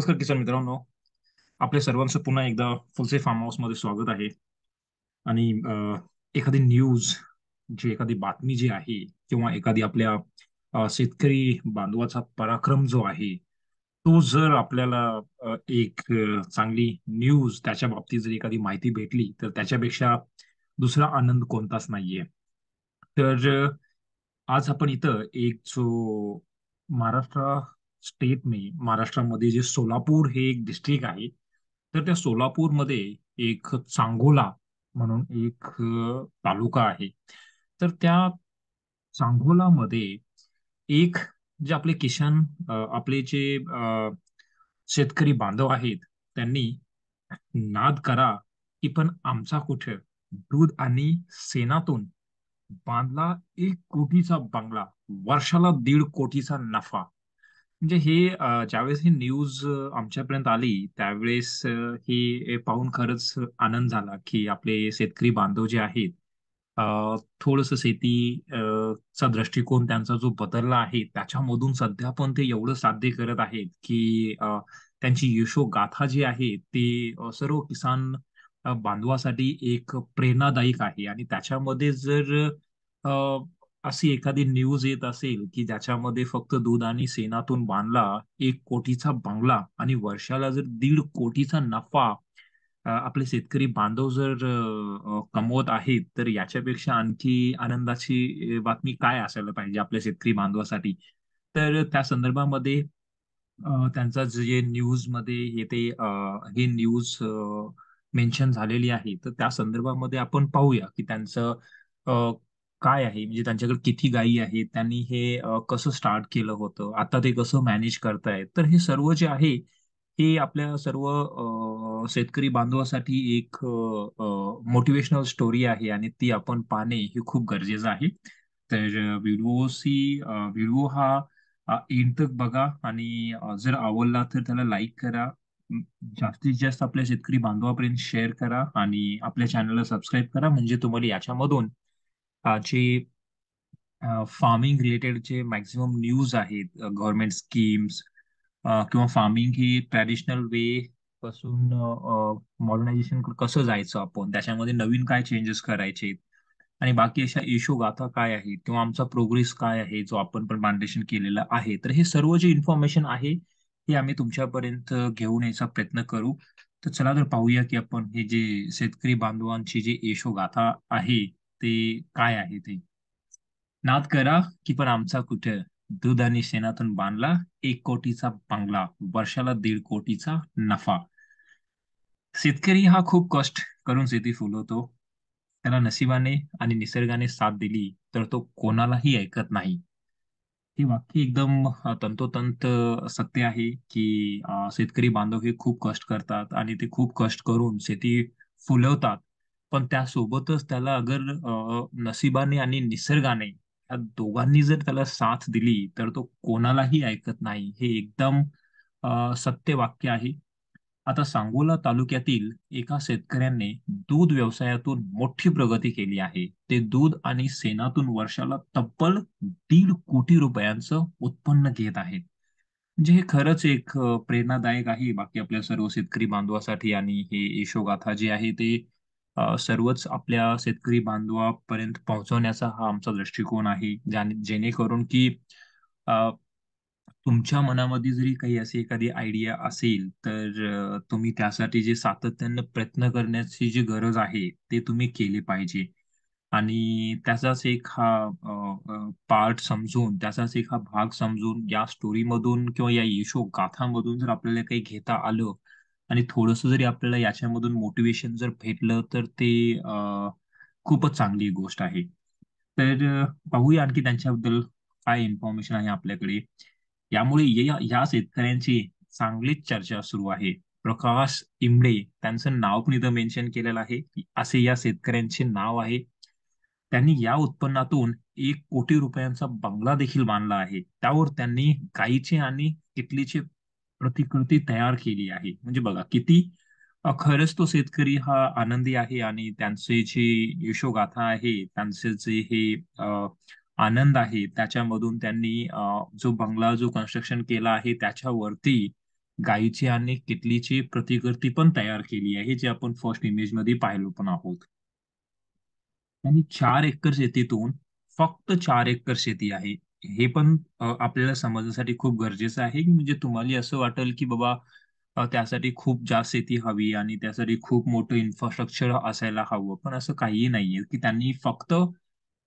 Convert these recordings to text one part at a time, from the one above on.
नमस्कार किसान मित्रांनो आपल्या सर्वांचं पुन्हा एकदा फुलसे फार्म हाऊस मध्ये स्वागत आहे आणि एखादी न्यूज जे एखादी बातमी जी आहे किंवा एखादी आपल्या शेतकरी बांधवाचा पराक्रम जो आहे तो जर आपल्याला एक चांगली न्यूज त्याच्या बाबतीत जर एखादी माहिती भेटली तर त्याच्यापेक्षा दुसरा आनंद कोणताच नाहीये तर आज आपण इथं एक जो महाराष्ट्र स्टेटने महाराष्ट्रामध्ये जे सोलापूर हे एक डिस्ट्रिक्ट आहे तर त्या सोलापूरमध्ये एक चांगोला म्हणून एक तालुका आहे तर त्या चांगोलामध्ये एक जे आपले किसान आपले जे शेतकरी बांधव आहेत त्यांनी नाद करा की पण आमचा कुठे दूध आणि सेनातून बांधला एक कोटीचा बंगला वर्षाला दीड कोटीचा नफा म्हणजे हे ज्यावेळेस ही न्यूज आमच्यापर्यंत आली, त्यावेळेस हे पाहून खरंच आनंद झाला, की आपले शेतकरी बांधव जे आहेत, थोडस शेतीचा शेती ...चा दृष्टिकोन त्यांचा जो बदलला आहे, त्याच्यामधून सध्या पण ते एवढं साध्य करत आहेत, की त्यांची त्यांची गाथा जी आहे, ती सर्व किसान बांधवासाठी एक प्रेरणादायक आहे आणि त्याच्यामध्ये जर अशी एखादी न्यूज येत असेल की ज्याच्यामध्ये फक्त दूध आणि सेनातून बांधला एक कोटीचा बंगला आणि वर्षाला जर दीड कोटीचा नफा आपले शेतकरी बांधव जर कमवत आहेत तर याच्यापेक्षा आणखी आनंदाची बातमी काय असायला पाहिजे आपल्या शेतकरी बांधवासाठी तर त्या संदर्भामध्ये त्यांचा जे न्यूज मध्ये हे ते हे न्यूज मेन्शन झालेली आहे तर त्या संदर्भामध्ये आपण पाहूया की त्यांचं काय आहे म्हणजे त्यांच्याकडे किती गायी आहेत त्यांनी हे कसं स्टार्ट केलं होतं आता ते कसं मॅनेज करतायत तर हे सर्व जे आहे हे आपल्या सर्व शेतकरी बांधवासाठी एक मोटिवेशनल स्टोरी आहे आणि ती आपण पाहणे हे खूप गरजेचं आहे तर व्हिडिओसी व्हिडिओ हा इंट बघा आणि जर आवडला तर त्याला लाईक करा जास्तीत जास्त आपल्या शेतकरी बांधवापर्यंत शेअर करा आणि आपल्या चॅनलला सबस्क्राईब करा म्हणजे तुम्हाला याच्यामधून जे फार्मिंग रिलेटेड जे मॅक्झिमम न्यूज आहेत गव्हर्नमेंट स्कीम्स किंवा फार्मिंग ही ट्रॅडिशनल वे पासून मॉडर्नायझेशन कसं जायचं आपण त्याच्यामध्ये नवीन काय चेंजेस करायचे आणि बाकी अशा इशू गाथा काय आहेत किंवा आमचा प्रोग्रेस काय आहे जो आपण पण मांडेशन केलेला आहे तर हे सर्व जे इन्फॉर्मेशन आहे हे आम्ही तुमच्यापर्यंत घेऊन यायचा प्रयत्न करू तर चला तर पाहूया की आपण हे जे शेतकरी बांधवांची जे जी गाथा आहे ते काय आहे ते नाद करा की पण आमचा कुठे दूध आणि शेणातून बांधला एक कोटीचा बांगला वर्षाला दीड कोटीचा नफा शेतकरी हा खूप कष्ट करून शेती फुलवतो त्याला नशिबाने आणि निसर्गाने साथ दिली तर तो कोणालाही ऐकत नाही हे वाक्य एकदम तंतोतंत सत्य आहे की शेतकरी बांधव हे खूप कष्ट करतात आणि ते खूप कष्ट करून शेती फुलवतात पण त्यासोबतच त्याला अगर नसिबाने आणि निसर्गाने या दोघांनी जर त्याला साथ दिली तर तो कोणालाही ऐकत नाही हे एकदम सत्य वाक्य आहे आता सांगोला तालुक्यातील एका शेतकऱ्याने दूध व्यवसायातून मोठी प्रगती केली आहे ते दूध आणि सेनातून वर्षाला तब्बल दीड कोटी रुपयांचं उत्पन्न घेत आहेत म्हणजे हे खरंच एक प्रेरणादायक आहे बाकी आपल्या सर्व शेतकरी बांधवासाठी आणि हे यशोगाथा जे आहे ते सर्वच आपल्या शेतकरी बांधवापर्यंत पोहोचवण्याचा हा आमचा दृष्टिकोन आहे जेणेकरून की तुमच्या मनामध्ये जरी काही असे एखादी आयडिया असेल तर तुम्ही त्यासाठी जे सातत्यानं प्रयत्न करण्याची जी गरज आहे ते तुम्ही केले पाहिजे आणि त्याचाच एक हा पार्ट समजून त्याचाच एक हा भाग समजून या स्टोरीमधून किंवा या यशो गाथांमधून जर आपल्याला काही घेता आलं आणि थोडस जरी आपल्याला याच्यामधून मोटिवेशन जर भेटलं तर ते खूपच चांगली गोष्ट आहे तर पाहूया आणखी त्यांच्याबद्दल काय इन्फॉर्मेशन आहे आपल्याकडे यामुळे या शेतकऱ्यांची चांगलीच चर्चा सुरू आहे प्रकाश इमडे त्यांचं नाव पण इथं मेन्शन केलेलं आहे असे या शेतकऱ्यांचे नाव आहे त्यांनी या उत्पन्नातून एक कोटी रुपयांचा बंगला देखील बांधला आहे त्यावर त्यांनी गाईचे आणि किटलीचे प्रतिकृती तयार केली आहे म्हणजे बघा किती खरंच तो शेतकरी हा आनंदी आहे आणि त्यांचे जे यशोगाथा आहे त्यांचे जे हे आनंद आहे त्याच्यामधून त्यांनी जो बंगला जो कन्स्ट्रक्शन केला आहे त्याच्यावरती गायीची आणि किटलीची प्रतिकृती पण तयार केली आहे जे आपण फर्स्ट इमेज मध्ये पाहिलो पण आहोत आणि चार एकर शेतीतून फक्त चार एकर शेती आहे हे पण आपल्याला समजण्यासाठी खूप गरजेचं आहे म्हणजे तुम्हाला असं वाटेल की बाबा त्यासाठी खूप जास्त शेती हवी आणि त्यासाठी खूप मोठं इन्फ्रास्ट्रक्चर असायला हवं पण असं काहीही नाहीये की त्यांनी फक्त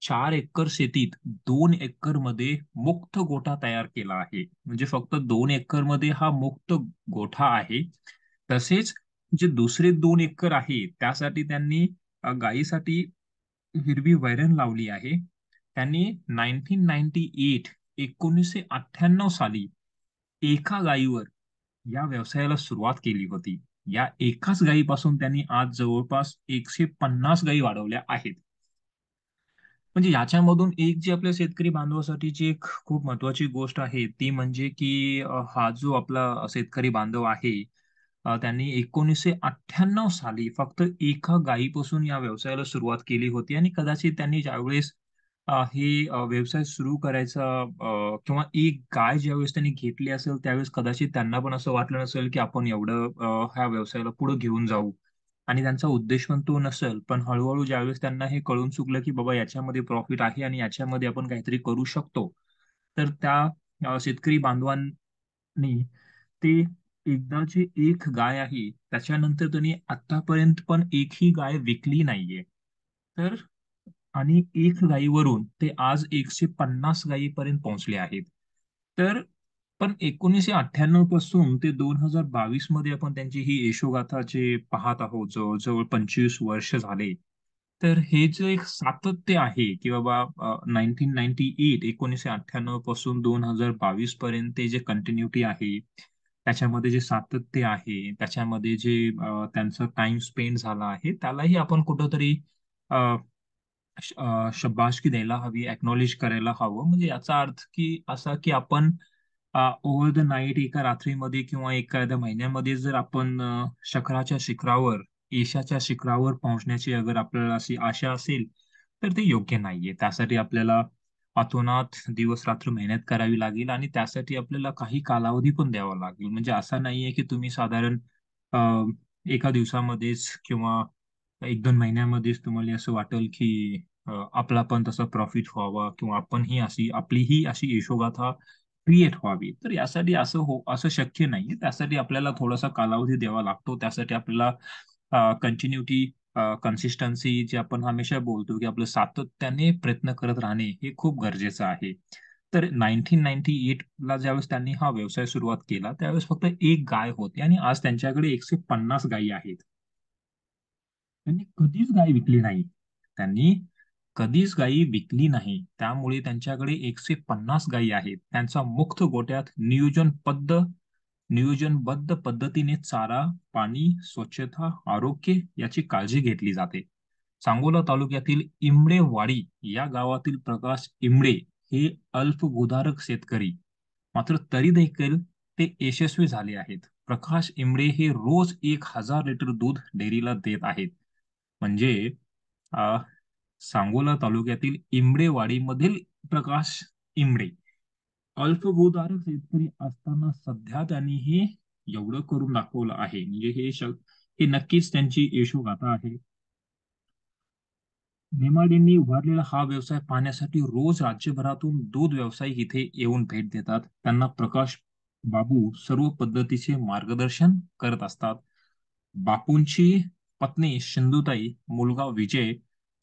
चार एकर शेतीत दोन एकर मध्ये मुक्त गोठा तयार केला आहे म्हणजे फक्त दोन एकर मध्ये हा मुक्त गोठा आहे तसेच जे दुसरे दोन एकर आहे त्यासाठी त्यांनी गायीसाठी हिरवी वैरण लावली आहे त्यांनी नाईनटीन नाईन्टी एट एकोणीसशे अठ्ठ्याण्णव साली एका गायीवर या व्यवसायाला सुरुवात केली होती या एकाच गायीपासून त्यांनी आज जवळपास एकशे पन्नास गायी वाढवल्या आहेत म्हणजे याच्यामधून एक जी आपल्या शेतकरी बांधवासाठीची एक खूप महत्वाची गोष्ट आहे ती म्हणजे की हा जो आपला शेतकरी बांधव आहे त्यांनी एकोणीसशे अठ्ठ्याण्णव साली फक्त एका गायीपासून या व्यवसायाला सुरुवात केली होती आणि कदाचित त्यांनी ज्यावेळेस हे व्यवसाय सुरू करायचा किंवा एक गाय ज्यावेळेस त्यांनी घेतली असेल त्यावेळेस कदाचित त्यांना पण असं वाटलं नसेल की आपण एवढं ह्या व्यवसायाला पुढे घेऊन जाऊ आणि त्यांचा उद्देश पण तो नसेल पण हळूहळू ज्यावेळेस त्यांना हे कळून चुकलं की बाबा याच्यामध्ये प्रॉफिट आहे आणि याच्यामध्ये आपण काहीतरी करू शकतो तर त्या शेतकरी बांधवांनी ते एकदा जे एक गाय आहे त्याच्यानंतर त्यांनी आतापर्यंत पण एकही गाय विकली नाहीये तर आणि एक गायीवरून ते आज एकशे पन्नास गायीपर्यंत पोहोचले आहेत तर पण एकोणीसशे अठ्ठ्याण्णव पासून ते दोन हजार बावीस मध्ये आपण त्यांची ही यशोगाथा जे पाहत आहोत जवळ जवळ पंचवीस वर्ष झाले तर हे जे एक सातत्य आहे की बाबा नाईन्टीन नाईन्टी एट एकोणीसशे अठ्ठ्याण्णव पासून दोन हजार बावीस पर्यंत जे कंटिन्युटी आहे त्याच्यामध्ये जे सातत्य आहे त्याच्यामध्ये जे त्यांचा टाइम स्पेंड झाला आहे त्यालाही आपण कुठंतरी शब्बाशकी द्यायला हवी एक्नॉलेज करायला हवं म्हणजे याचा अर्थ की असा की आपण ओव्हर द नाईट एका रात्रीमध्ये किंवा एखाद्या महिन्यामध्ये जर आपण शखराच्या शिखरावर यशाच्या शिखरावर पोहोचण्याची अगर आपल्याला अशी आशा असेल तर ते योग्य नाहीये त्यासाठी आपल्याला अतोनात दिवस रात्र मेहनत करावी लागेल आणि त्यासाठी आपल्याला काही कालावधी पण द्यावा लागेल म्हणजे असा नाहीये की तुम्ही साधारण एका दिवसामध्येच किंवा एक दोन महिन्यामध्येच तुम्हाला असं वाटेल की आपला पण तसा प्रॉफिट व्हावा किंवा आपण ही अशी आपली ही अशी यशोगाथा क्रिएट व्हावी तर यासाठी असं हो असं शक्य नाही त्यासाठी आपल्याला थोडासा कालावधी द्यावा लागतो त्यासाठी आपल्याला कंटिन्युटी कन्सिस्टन्सी जे आपण हमेशा बोलतो की आपलं सातत्याने प्रयत्न करत राहणे हे खूप गरजेचं आहे तर नाईन्टीन नाईन्टी एटला ज्यावेळेस त्यांनी हा व्यवसाय सुरुवात केला त्यावेळेस फक्त एक गाय होती आणि आज त्यांच्याकडे एकशे पन्नास गायी आहेत त्यांनी कधीच गाय विकली नाही त्यांनी कधीच गायी विकली नाही त्यामुळे त्यांच्याकडे एकशे पन्नास गायी आहेत त्यांचा मुक्त गोट्यात नियोजनबद्ध नियोजनबद्ध पद्धतीने चारा पाणी स्वच्छता आरोग्य याची काळजी घेतली जाते सांगोला तालुक्यातील इमडेवाडी या गावातील प्रकाश इमडे हे भूधारक शेतकरी मात्र तरी देखील ते यशस्वी झाले आहेत प्रकाश इमडे हे रोज एक हजार लिटर दूध डेअरीला देत आहेत म्हणजे सांगोला तालुक्यातील इमडेवाडीमधील प्रकाश इमडे अल्पभूधारक शेतकरी असताना सध्या त्यांनी हे एवढं करून दाखवलं आहे म्हणजे हे शक हे नक्कीच त्यांची यशोगाथा आहे नेमाडींनी उभारलेला हा व्यवसाय पाहण्यासाठी रोज राज्यभरातून दूध व्यवसाय इथे येऊन भेट देतात त्यांना प्रकाश बाबू सर्व पद्धतीचे मार्गदर्शन करत असतात बापूंची पत्नी सिंधुताई मुलगा विजय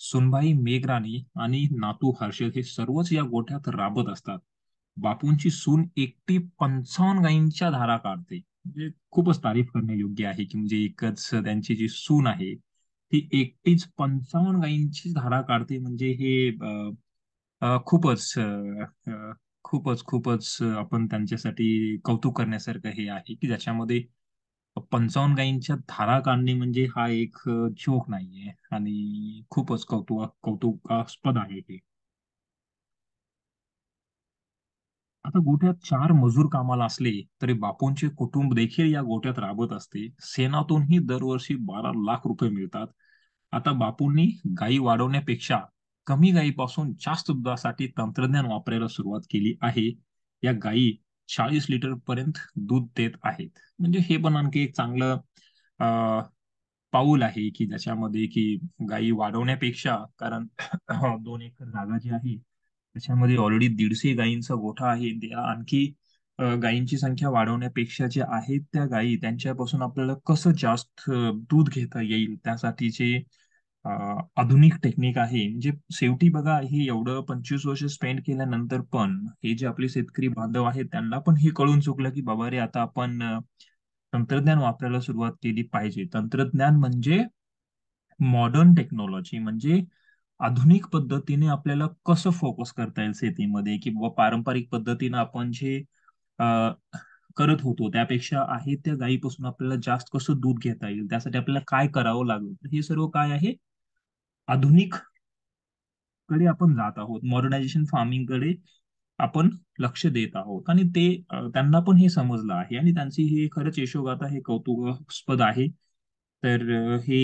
सुनबाई मेघराणी आणि नातू हर्षद हे सर्वच या गोठ्यात राबत असतात बापूंची सून एकटी पंचावन्न गायींच्या धारा काढते म्हणजे खूपच तारीफ करणे योग्य आहे की म्हणजे एकच त्यांची जी सून आहे ती एकटीच पंचावन्न गायींची धारा काढते म्हणजे हे खूपच खूपच खूपच आपण त्यांच्यासाठी कौतुक करण्यासारखं हे आहे की ज्याच्यामध्ये पंचावन्न गायींच्या धारा काढणे म्हणजे हा एक जोक नाहीये आणि खूपच कौतुक कौतुकास्पद आहे हे आता गोठ्यात चार मजूर कामाला असले तरी बापूंचे कुटुंब देखील या गोठ्यात राबत असते सेनातूनही दरवर्षी बारा लाख रुपये मिळतात आता बापूंनी गायी वाढवण्यापेक्षा कमी गायीपासून जास्त दुधासाठी तंत्रज्ञान वापरायला सुरुवात केली आहे या गायी चाळीस लिटर पर्यंत दूध देत आहेत म्हणजे हे पण आणखी एक चांगलं पाऊल आहे की ज्याच्यामध्ये की गायी वाढवण्यापेक्षा कारण दोन एकर जागा जी आहे त्याच्यामध्ये ऑलरेडी दीडशे गायींचा गोठा आहे त्या आणखी गायींची संख्या वाढवण्यापेक्षा जे आहेत त्या गायी त्यांच्यापासून आपल्याला कसं जास्त दूध घेता येईल त्यासाठीचे आधुनिक टेक्निक आहे म्हणजे शेवटी बघा हे एवढं पंचवीस वर्ष स्पेंड केल्यानंतर पण हे जे आपले शेतकरी बांधव आहेत त्यांना पण हे कळून चुकलं की बाबा रे आता आपण तंत्रज्ञान वापरायला सुरुवात केली पाहिजे तंत्रज्ञान म्हणजे मॉडर्न टेक्नॉलॉजी म्हणजे आधुनिक पद्धतीने आपल्याला कसं फोकस करता येईल शेतीमध्ये की बाबा पारंपरिक पद्धतीने आपण जे करत होतो त्यापेक्षा आहे त्या गायीपासून आपल्याला जास्त कसं दूध घेता येईल त्यासाठी आपल्याला काय करावं लागेल हे सर्व काय आहे आधुनिक कडे आपण जात आहोत मॉडर्नायझेशन फार्मिंग कडे आपण लक्ष देत आहोत आणि ते त्यांना पण हे समजलं आहे आणि त्यांची हे खरंच यशोगाथा हे कौतुकास्पद आहे तर हे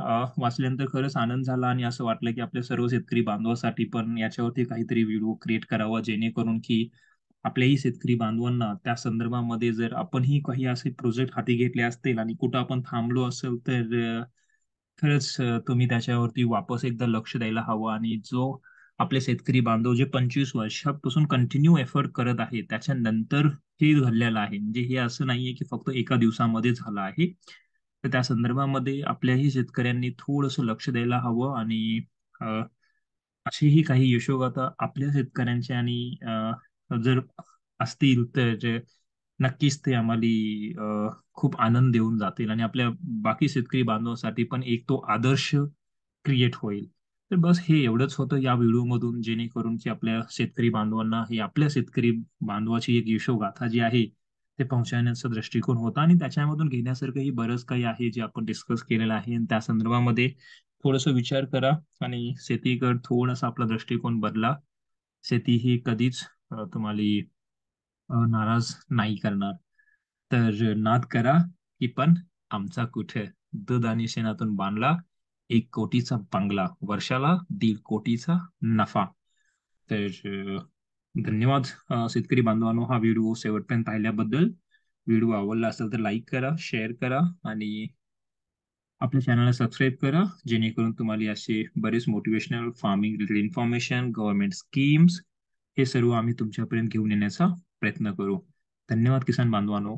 वाचल्यानंतर खरंच आनंद झाला आणि असं वाटलं की आपल्या सर्व शेतकरी बांधवासाठी पण याच्यावरती काहीतरी व्हिडिओ क्रिएट करावा जेणेकरून की आपल्याही शेतकरी बांधवांना त्या संदर्भामध्ये जर आपणही काही असे प्रोजेक्ट हाती घेतले असतील आणि कुठं आपण थांबलो असेल तर खरंच तुम्ही त्याच्यावरती वापस एकदा लक्ष द्यायला हवं आणि जो आपले शेतकरी बांधव जे पंचवीस वर्षापासून कंटिन्यू एफर्ट करत आहे त्याच्यानंतर हे घडलेलं आहे म्हणजे हे असं नाहीये की फक्त एका दिवसामध्ये झालं आहे तर त्या संदर्भामध्ये आपल्याही शेतकऱ्यांनी थोडस लक्ष द्यायला हवं आणि अशीही काही यशोगाथा आपल्या शेतकऱ्यांची आणि जर असतील तर नक्कीच ते आम्हाला खूप आनंद देऊन जातील आणि आपल्या बाकी शेतकरी बांधवांसाठी पण एक तो आदर्श क्रिएट होईल तर बस हे एवढंच होतं या व्हिडिओमधून जेणेकरून की आपल्या शेतकरी बांधवांना हे आपल्या शेतकरी बांधवाची एक यशोगाथा जी आहे ते पोहोचवण्याचा दृष्टिकोन होता आणि त्याच्यामधून घेण्यासारखंही बरंच काही आहे जे आपण डिस्कस केलेलं आहे आणि त्या संदर्भामध्ये थोडस विचार करा आणि शेतीकड थोडासा आपला दृष्टिकोन बदला शेती ही कधीच तुम्हाला नाराज नाही करणार तर नाद करा की पण आमचा कुठे दूध आणि शेणातून बांधला एक कोटीचा बंगला वर्षाला दीड कोटीचा नफा तर धन्यवाद शेतकरी बांधवांनो हा व्हिडिओ शेवटपर्यंत पाहिल्याबद्दल व्हिडिओ आवडला असेल तर लाईक करा शेअर करा आणि आपल्या चॅनलला सबस्क्राईब करा जेणेकरून तुम्हाला असे बरेच motivational farming related information government schemes हे सर्व आम्ही तुमच्यापर्यंत घेऊन येण्याचा प्रयत्न करू धन्यवाद किसान बांधवांनो